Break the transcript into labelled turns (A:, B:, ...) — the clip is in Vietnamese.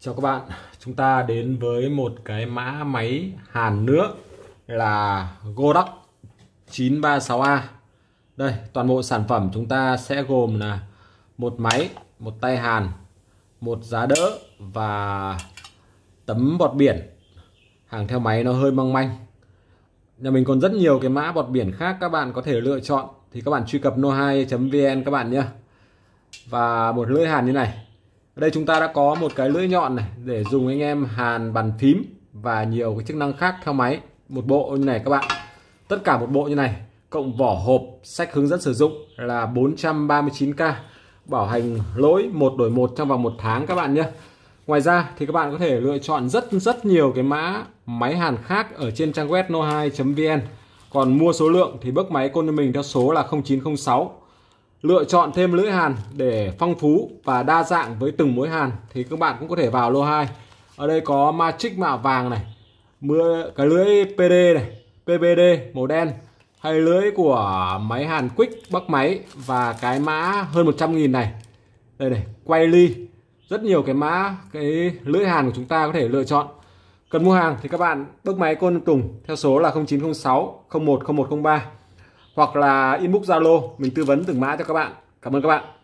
A: Chào các bạn, chúng ta đến với một cái mã máy hàn nữa là Godox 936A. Đây, toàn bộ sản phẩm chúng ta sẽ gồm là một máy, một tay hàn, một giá đỡ và tấm bọt biển. Hàng theo máy nó hơi mong manh. Nhà mình còn rất nhiều cái mã bọt biển khác các bạn có thể lựa chọn thì các bạn truy cập no2.vn các bạn nhé. Và một lưỡi hàn như này ở đây chúng ta đã có một cái lưỡi nhọn này để dùng anh em hàn bàn phím và nhiều cái chức năng khác theo máy một bộ như này các bạn tất cả một bộ như này cộng vỏ hộp sách hướng dẫn sử dụng là 439k bảo hành lỗi một đổi một trong vòng một tháng các bạn nhé Ngoài ra thì các bạn có thể lựa chọn rất rất nhiều cái mã máy hàn khác ở trên trang web no2.vn. Còn mua số lượng thì bước máy côn cho mình theo số là 0906 lựa chọn thêm lưỡi hàn để phong phú và đa dạng với từng mối hàn thì các bạn cũng có thể vào lô 2 ở đây có matrix mạ vàng này mưa cái lưỡi PD này PBD màu đen hay lưỡi của máy hàn quick bắc máy và cái mã hơn 100.000 này đây này quay ly rất nhiều cái mã cái lưỡi hàn của chúng ta có thể lựa chọn cần mua hàng thì các bạn bốc máy côn tùng theo số là 0906 010103 hoặc là inbox Zalo mình tư vấn từng mã cho các bạn. Cảm ơn các bạn.